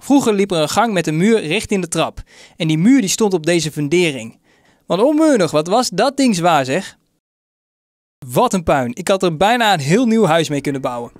Vroeger liep er een gang met een muur richting de trap. En die muur die stond op deze fundering. Want onmeunig, wat was dat ding zwaar zeg? Wat een puin. Ik had er bijna een heel nieuw huis mee kunnen bouwen.